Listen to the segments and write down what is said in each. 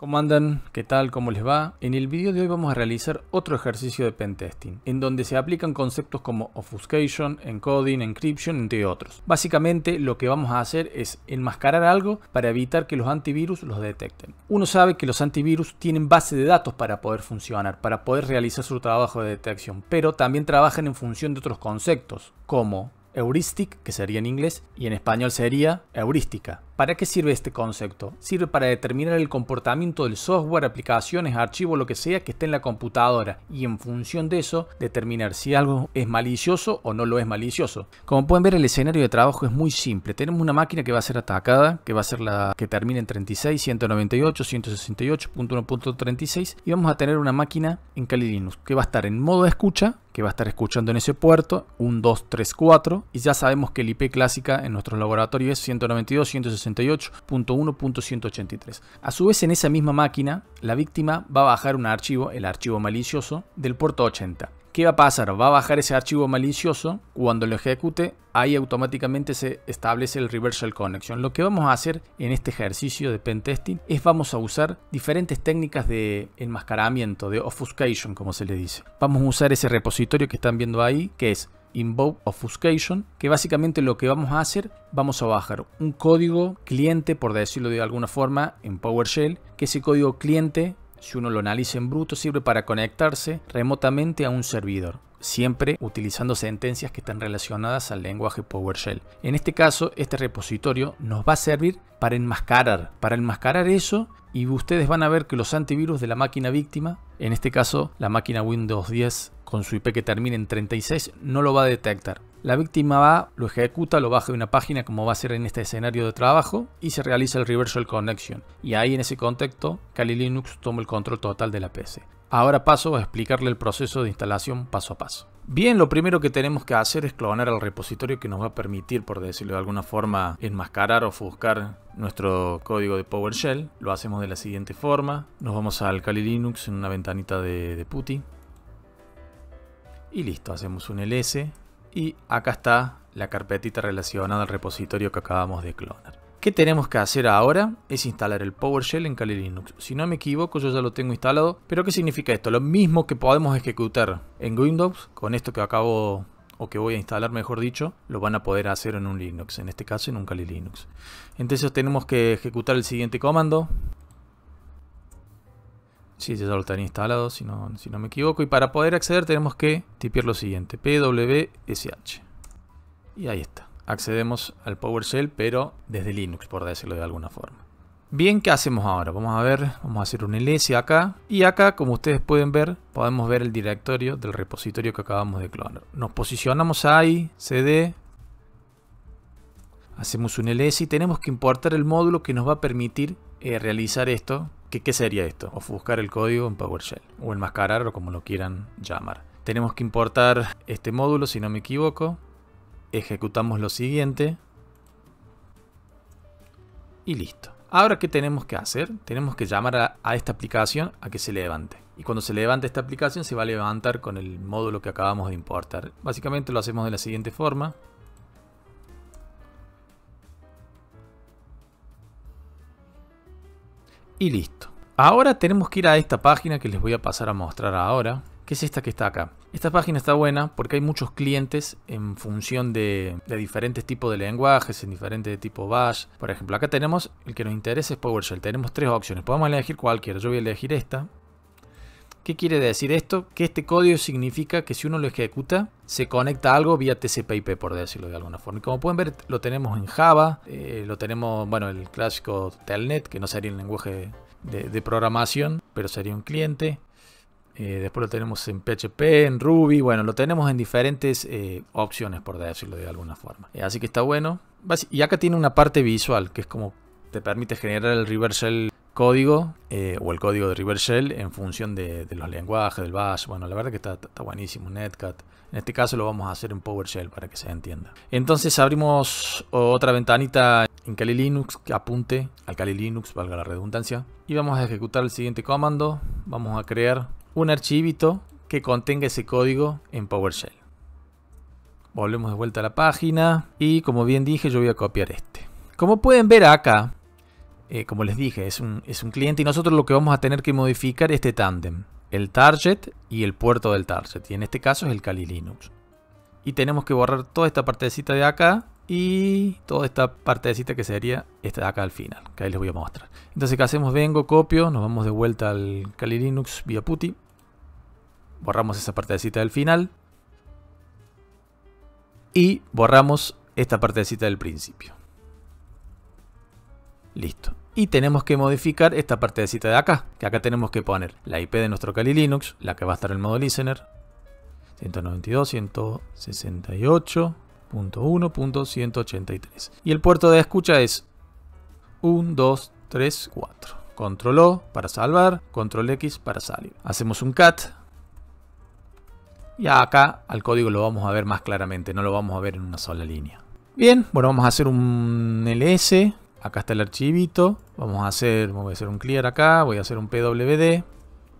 ¿Cómo andan? ¿Qué tal? ¿Cómo les va? En el video de hoy vamos a realizar otro ejercicio de pentesting, en donde se aplican conceptos como obfuscation, encoding, encryption, entre otros. Básicamente lo que vamos a hacer es enmascarar algo para evitar que los antivirus los detecten. Uno sabe que los antivirus tienen base de datos para poder funcionar, para poder realizar su trabajo de detección, pero también trabajan en función de otros conceptos, como heuristic, que sería en inglés, y en español sería heurística ¿Para qué sirve este concepto? Sirve para determinar el comportamiento del software, aplicaciones, archivos, lo que sea que esté en la computadora y en función de eso determinar si algo es malicioso o no lo es malicioso. Como pueden ver el escenario de trabajo es muy simple. Tenemos una máquina que va a ser atacada, que va a ser la que termina en 36, 198, 168.1.36 y vamos a tener una máquina en Kali Linux que va a estar en modo de escucha que va a estar escuchando en ese puerto, un 234, y ya sabemos que el IP clásica en nuestros laboratorios es 192.168.1.183. A su vez, en esa misma máquina, la víctima va a bajar un archivo, el archivo malicioso, del puerto 80. ¿Qué va a pasar? Va a bajar ese archivo malicioso. Cuando lo ejecute, ahí automáticamente se establece el reversal connection. Lo que vamos a hacer en este ejercicio de pentesting es vamos a usar diferentes técnicas de enmascaramiento, de obfuscation, como se le dice. Vamos a usar ese repositorio que están viendo ahí, que es invoke obfuscation, que básicamente lo que vamos a hacer, vamos a bajar un código cliente, por decirlo de alguna forma, en PowerShell, que ese código cliente si uno lo analiza en bruto, sirve para conectarse remotamente a un servidor, siempre utilizando sentencias que están relacionadas al lenguaje PowerShell. En este caso, este repositorio nos va a servir para enmascarar, para enmascarar eso y ustedes van a ver que los antivirus de la máquina víctima, en este caso la máquina Windows 10 con su IP que termina en 36, no lo va a detectar. La víctima va, lo ejecuta, lo baja de una página como va a ser en este escenario de trabajo y se realiza el reversal connection. Y ahí en ese contexto, Kali Linux toma el control total de la PC. Ahora paso a explicarle el proceso de instalación paso a paso. Bien, lo primero que tenemos que hacer es clonar al repositorio que nos va a permitir, por decirlo de alguna forma, enmascarar o ofuscar nuestro código de PowerShell. Lo hacemos de la siguiente forma. Nos vamos al Kali Linux en una ventanita de, de PuTTY. Y listo, hacemos un ls y acá está la carpetita relacionada al repositorio que acabamos de clonar. ¿Qué tenemos que hacer ahora? Es instalar el PowerShell en Kali Linux. Si no me equivoco, yo ya lo tengo instalado. Pero ¿qué significa esto? Lo mismo que podemos ejecutar en Windows, con esto que acabo o que voy a instalar, mejor dicho, lo van a poder hacer en un Linux, en este caso en un Kali Linux. Entonces tenemos que ejecutar el siguiente comando, Sí, ya lo tenía instalado, si no, si no me equivoco. Y para poder acceder tenemos que tipear lo siguiente, pwsh. Y ahí está. Accedemos al PowerShell, pero desde Linux, por decirlo de alguna forma. Bien, ¿qué hacemos ahora? Vamos a ver, vamos a hacer un ls acá. Y acá, como ustedes pueden ver, podemos ver el directorio del repositorio que acabamos de clonar. Nos posicionamos ahí, cd, hacemos un ls y tenemos que importar el módulo que nos va a permitir eh, realizar esto ¿Qué, sería esto? Buscar el código en PowerShell o enmascarar o como lo quieran llamar. Tenemos que importar este módulo si no me equivoco. Ejecutamos lo siguiente. Y listo. Ahora, ¿qué tenemos que hacer? Tenemos que llamar a, a, esta aplicación a que se levante. Y cuando se levante esta aplicación se va a levantar con el módulo que acabamos de importar. Básicamente lo hacemos de la siguiente forma. Y listo. Ahora tenemos que ir a esta página que les voy a pasar a mostrar ahora, que es esta que está acá. Esta página está buena porque hay muchos clientes en función de, diferentes tipos de lenguajes, en diferentes tipos bash. Por ejemplo, acá tenemos el que nos interesa es PowerShell. Tenemos tres opciones, podemos elegir cualquiera. Yo voy a elegir esta, ¿Qué quiere decir esto? Que este código significa que si uno lo ejecuta, se conecta a algo vía TCP/IP, por decirlo de alguna forma. Y como pueden ver, lo tenemos en Java, eh, lo tenemos, bueno, el clásico Telnet, que no sería el lenguaje de, programación, pero sería un cliente. Eh, después lo tenemos en PHP, en Ruby, bueno, lo tenemos en diferentes eh, opciones, por decirlo de alguna forma. Eh, así que está bueno. Y acá tiene una parte visual, que es como te permite generar el reverse shell código o el código de shell en función de, los lenguajes, del bash. Bueno, la verdad que está buenísimo, Netcat. En este caso lo vamos a hacer en PowerShell para que se entienda. Entonces abrimos otra ventanita en Kali Linux, apunte al Kali Linux, valga la redundancia. Y vamos a ejecutar el siguiente comando. Vamos a crear un archivito que contenga ese código en PowerShell. Volvemos de vuelta a la página y como bien dije yo voy a copiar este. Como pueden ver acá, eh, como les dije, es un, cliente y nosotros lo que vamos a tener que modificar este tandem. El target y el puerto del target. Y en este caso es el Kali Linux. Y tenemos que borrar toda esta partecita de acá y toda esta parte de cita que sería esta de acá al final, que ahí les voy a mostrar. Entonces, ¿qué hacemos? Vengo, copio, nos vamos de vuelta al Kali Linux vía Putty. Borramos esa parte de cita del final. Y borramos esta parte de cita del principio. Listo. Y tenemos que modificar esta parte de cita de acá, que acá tenemos que poner la IP de nuestro Kali Linux, la que va a estar en el modo listener. 192, 168, .1.183. Y el puerto de escucha es 1, 2, 3, 4. Control O para salvar, Control X para salir. Hacemos un cat. Y acá al código lo vamos a ver más claramente, no lo vamos a ver en una sola línea. Bien, bueno, vamos a hacer un ls. Acá está el archivito. Vamos a hacer, voy a hacer un clear acá, voy a hacer un pwd.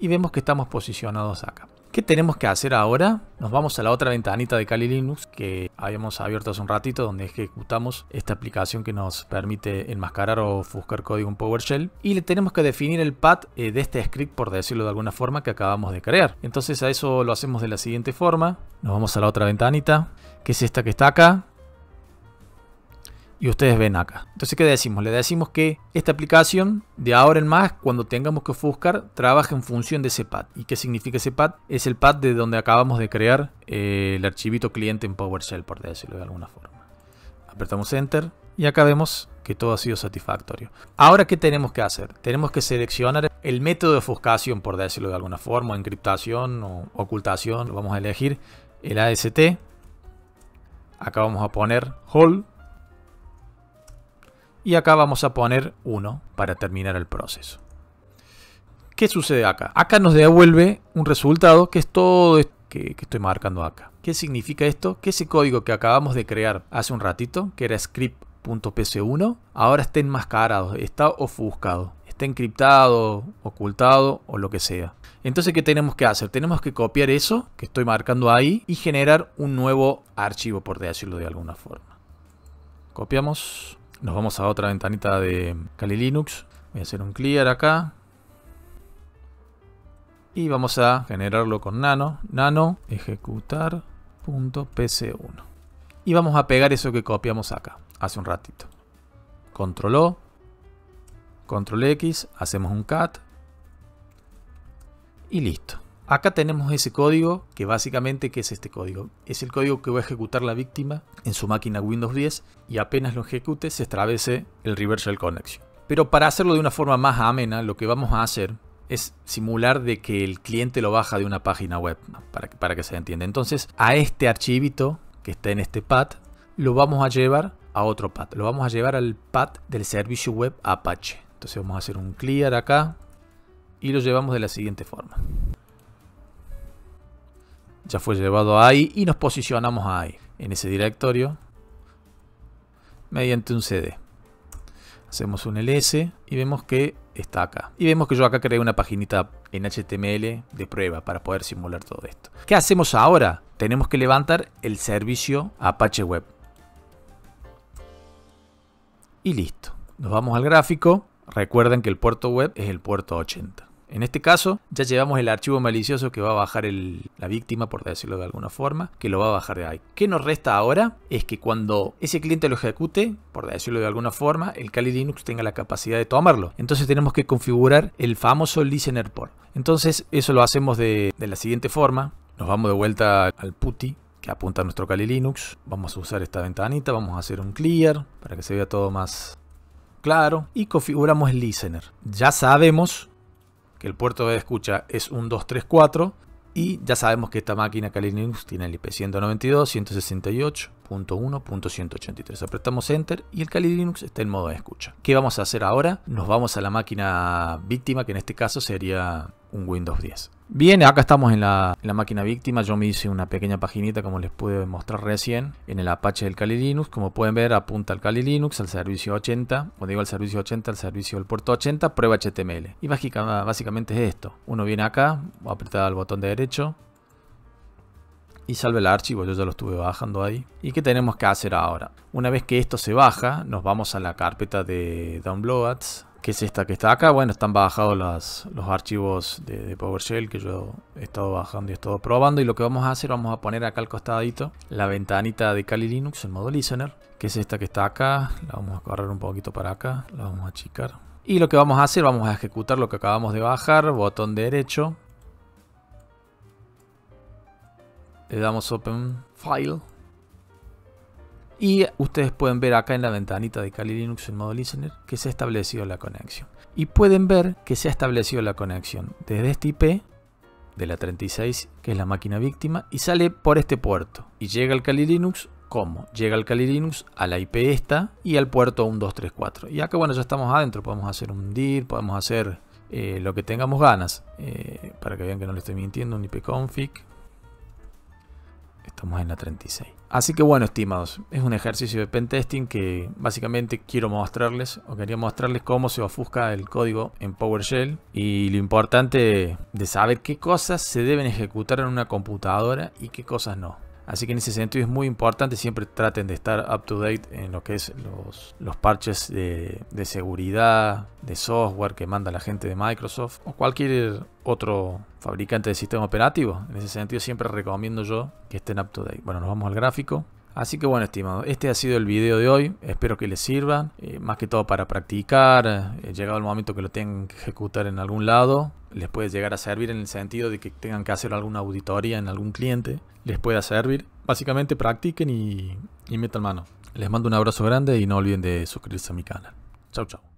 Y vemos que estamos posicionados acá. ¿Qué tenemos que hacer ahora? Nos vamos a la otra ventanita de Kali Linux que habíamos abierto hace un ratito donde ejecutamos esta aplicación que nos permite enmascarar o buscar código en PowerShell y le tenemos que definir el path eh, de este script por decirlo de alguna forma que acabamos de crear. Entonces a eso lo hacemos de la siguiente forma. Nos vamos a la otra ventanita que es esta que está acá y ustedes ven acá. Entonces, ¿qué decimos? Le decimos que esta aplicación de ahora en más, cuando tengamos que ofuscar, trabaja en función de ese pad. ¿Y qué significa ese pad? Es el pad de donde acabamos de crear eh, el archivito cliente en PowerShell, por decirlo de alguna forma. Apretamos Enter y acá vemos que todo ha sido satisfactorio. Ahora, ¿qué tenemos que hacer? Tenemos que seleccionar el método de ofuscación, por decirlo de alguna forma, o encriptación o ocultación. Vamos a elegir el AST. Acá vamos a poner Hall y acá vamos a poner 1 para terminar el proceso. ¿Qué sucede acá? Acá nos devuelve un resultado que es todo esto que, estoy marcando acá. ¿Qué significa esto? Que ese código que acabamos de crear hace un ratito, que era script.pc1, ahora está enmascarado, está ofuscado está encriptado, ocultado o lo que sea. Entonces, ¿qué tenemos que hacer? Tenemos que copiar eso que estoy marcando ahí y generar un nuevo archivo, por decirlo de alguna forma. Copiamos. Nos vamos a otra ventanita de Kali Linux. Voy a hacer un clear acá. Y vamos a generarlo con nano. Nano ejecutar.pc1. Y vamos a pegar eso que copiamos acá hace un ratito. Control O. Control X. Hacemos un cat. Y listo. Acá tenemos ese código, que básicamente, ¿qué es este código? Es el código que va a ejecutar la víctima en su máquina Windows 10 y apenas lo ejecute se establece el reversal connection. Pero para hacerlo de una forma más amena, lo que vamos a hacer es simular de que el cliente lo baja de una página web, para que, para que se entienda. Entonces, a este archivito que está en este pad, lo vamos a llevar a otro pad. Lo vamos a llevar al pad del servicio web Apache. Entonces vamos a hacer un clear acá y lo llevamos de la siguiente forma ya fue llevado ahí y nos posicionamos ahí, en ese directorio, mediante un CD. Hacemos un ls y vemos que está acá. Y vemos que yo acá creé una paginita en HTML de prueba para poder simular todo esto. ¿Qué hacemos ahora? Tenemos que levantar el servicio Apache Web. Y listo. Nos vamos al gráfico. Recuerden que el puerto web es el puerto 80. En este caso, ya llevamos el archivo malicioso que va a bajar la víctima, por decirlo de alguna forma, que lo va a bajar de ahí. ¿Qué nos resta ahora? Es que cuando ese cliente lo ejecute, por decirlo de alguna forma, el Kali Linux tenga la capacidad de tomarlo. Entonces tenemos que configurar el famoso listener port. Entonces eso lo hacemos de, de la siguiente forma. Nos vamos de vuelta al PuTTY, que apunta a nuestro Kali Linux. Vamos a usar esta ventanita, vamos a hacer un clear para que se vea todo más claro y configuramos el listener. Ya sabemos que el puerto de escucha es un 234 y ya sabemos que esta máquina Kali Linux tiene el IP 192.168.1.183. Apretamos Enter y el Kali Linux está en modo de escucha. ¿Qué vamos a hacer ahora? Nos vamos a la máquina víctima, que en este caso sería un Windows 10. Bien, acá estamos en la, máquina víctima. Yo me hice una pequeña paginita como les pude mostrar recién en el Apache del Kali Linux. Como pueden ver, apunta al Kali Linux, al servicio 80. Cuando digo al servicio 80, al servicio del puerto 80, prueba HTML. Y básicamente es esto. Uno viene acá, apretar el botón de derecho y salve el archivo. Yo ya lo estuve bajando ahí. ¿Y qué tenemos que hacer ahora? Una vez que esto se baja, nos vamos a la carpeta de downloads que es esta que está acá. Bueno, están bajados las, los archivos de, PowerShell que yo he estado bajando y he estado probando. Y lo que vamos a hacer, vamos a poner acá al costadito la ventanita de Kali Linux en modo listener, que es esta que está acá. La vamos a correr un poquito para acá, la vamos a achicar. Y lo que vamos a hacer, vamos a ejecutar lo que acabamos de bajar, botón derecho. Le damos Open File y ustedes pueden ver acá en la ventanita de Kali Linux en modo listener que se ha establecido la conexión. Y pueden ver que se ha establecido la conexión desde este IP de la 36, que es la máquina víctima, y sale por este puerto. Y llega al Kali Linux, ¿cómo? Llega al Kali Linux a la IP esta y al puerto 1234. Y acá, bueno, ya estamos adentro. Podemos hacer un DIR, podemos hacer eh, lo que tengamos ganas. Eh, para que vean que no le estoy mintiendo, un IP config. Estamos en la 36. Así que bueno, estimados, es un ejercicio de pentesting que básicamente quiero mostrarles o quería mostrarles cómo se ofusca el código en PowerShell y lo importante de saber qué cosas se deben ejecutar en una computadora y qué cosas no. Así que en ese sentido es muy importante, siempre traten de estar up to date en lo que es los, parches de, de, seguridad, de software que manda la gente de Microsoft o cualquier otro fabricante de sistema operativo. En ese sentido siempre recomiendo yo que estén up to date. Bueno, nos vamos al gráfico. Así que bueno, estimado, este ha sido el video de hoy. Espero que les sirva, eh, más que todo para practicar. Eh, llegado el momento que lo tengan que ejecutar en algún lado, les puede llegar a servir en el sentido de que tengan que hacer alguna auditoría en algún cliente. Les pueda servir. Básicamente practiquen y, y metan mano. Les mando un abrazo grande y no olviden de suscribirse a mi canal. Chau, chau.